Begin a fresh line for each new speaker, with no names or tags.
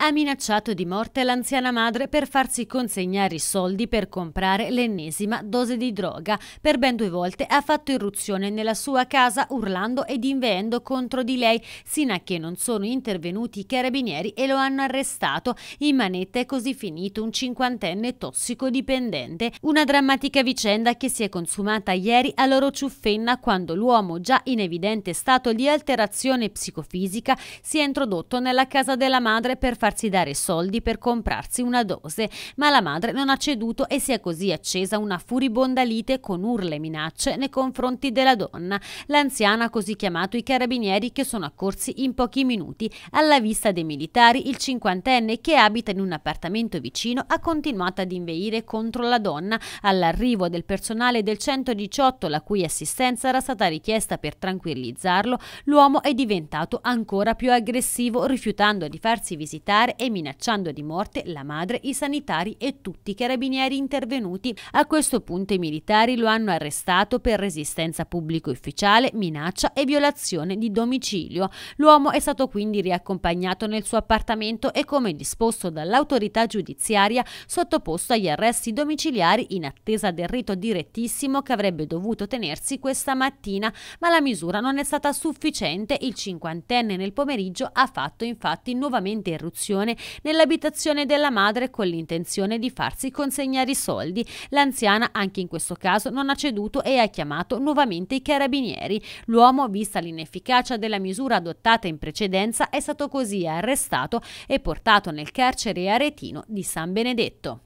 ha minacciato di morte l'anziana madre per farsi consegnare i soldi per comprare l'ennesima dose di droga. Per ben due volte ha fatto irruzione nella sua casa urlando ed inveendo contro di lei, sino a che non sono intervenuti i carabinieri e lo hanno arrestato. In manetta è così finito un cinquantenne tossicodipendente. Una drammatica vicenda che si è consumata ieri a Loro Ciuffenna quando l'uomo già in evidente stato di alterazione psicofisica si è introdotto nella casa della madre per far farsi dare soldi per comprarsi una dose, ma la madre non ha ceduto e si è così accesa una furibonda lite con urle e minacce nei confronti della donna. L'anziana ha così chiamato i carabinieri che sono accorsi in pochi minuti. Alla vista dei militari, il cinquantenne che abita in un appartamento vicino ha continuato ad inveire contro la donna. All'arrivo del personale del 118, la cui assistenza era stata richiesta per tranquillizzarlo, l'uomo è diventato ancora più aggressivo, rifiutando di farsi visitare nucleare e minacciando di morte la madre, i sanitari e tutti i carabinieri intervenuti. A questo punto i militari lo hanno arrestato per resistenza pubblico ufficiale, minaccia e violazione di domicilio. L'uomo è stato quindi riaccompagnato nel suo appartamento e come disposto dall'autorità giudiziaria sottoposto agli arresti domiciliari in attesa del rito direttissimo che avrebbe dovuto tenersi questa mattina, ma la misura non è stata sufficiente. Il cinquantenne nel pomeriggio ha fatto infatti nuovamente irruzione discussione nell'abitazione della madre con l'intenzione di farsi consegnare i soldi. L'anziana anche in questo caso non ha ceduto e ha chiamato nuovamente i carabinieri. L'uomo, vista l'inefficacia della misura adottata in precedenza, è stato così arrestato e portato nel carcere aretino di San Benedetto.